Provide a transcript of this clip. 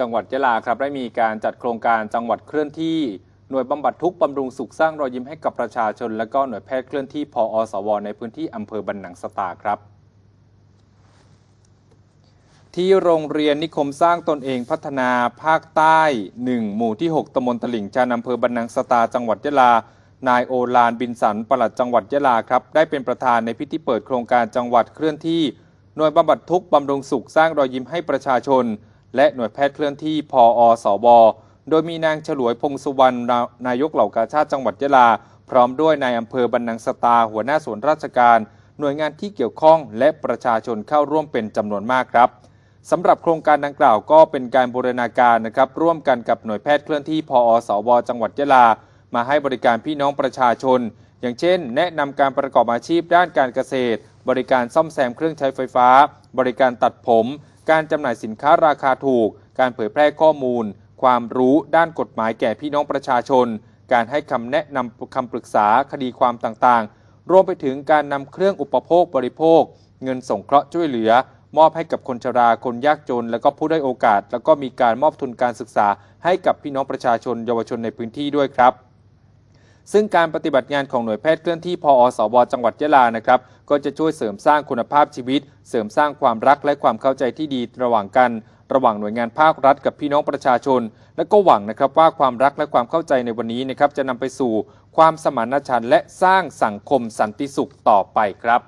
จังหวัดยะลาครับได้มีการจัดโครงการจังหวัดเคลื่อนที่หน่วยบำบัดทุกบำรุงสุขสร้างรอยยิ้มให้กับประชาชนและก็หน่วยแพทย์เคลื่อนที่พออสวในพื้นที่อำเภอบันหนังสตาครับ ที่โรงเรียนนิคมสร้างตนเองพัฒนาภาคใต้ 1 หมู่ที่ 6ตำบลตลิ่งชันอำเภอบันนังสตาจังหวัดยะลา นายโอลานบินสันปลัดจังหวัดยะลาครับ ได้เป็นประธานในพิธีเปิดโครงการจังหวัดเคลื่อนที่หน่วยบำบัดทุกบำรุงสุขสร้างรอยยิ้มให้ประชาชนและหน่วยแพทย์เคลื่อนที่พออสบ โดยมีนางฉลวยพงสุวรรณนายกเหล่ากาชาติจังหวัดยะลาพร้อมด้วยนายอำเภอบรรนังสตาหัวหน้าส่วนราชการ หน่วยงานที่เกี่ยวข้องและประชาชนเข้าร่วมเป็นจำนวนมากครับสำหรับโครงการดังกล่าวก็เป็นการบูรณาการนะครับ ร่วมกันกับหน่วยแพทย์เคลื่อนที่พออสบจังหวัดยะลา มาให้บริการพี่น้องประชาชน อย่างเช่น แนะนำการประกอบอาชีพด้านการเกษตร บริการซ่อมแซมเครื่องใช้ไฟฟ้า บริการตัดผมการจำหน่ายสินค้าราคาถูก การเผยแพร่ข้อมูล ความรู้ด้านกฎหมายแก่พี่น้องประชาชน การให้คำแนะนำคำปรึกษาคดีความต่าง ๆ รวมไปถึงการนำเครื่องอุปโภคบริโภค เงินสงเคราะห์ช่วยเหลือ มอบให้กับคนชราคนยากจน และก็ผู้ได้โอกาส แล้วก็มีการมอบทุนการศึกษา ให้กับพี่น้องประชาชน เยาวชนในพื้นที่ด้วยครับซึ่งการปฏิบัติงานของหน่วยแพทย์เคลื่อนที่พออสวจังหวัดยะลา นะครับ ก็จะช่วยเสริมสร้างคุณภาพชีวิต เสริมสร้างความรักและความเข้าใจที่ดีระหว่างกัน ระหว่างหน่วยงานภาครัฐกับพี่น้องประชาชน และก็หวังนะครับว่าความรักและความเข้าใจในวันนี้นะครับ จะนำไปสู่ความสมานฉันท์และสร้างสังคมสันติสุขต่อไปครับ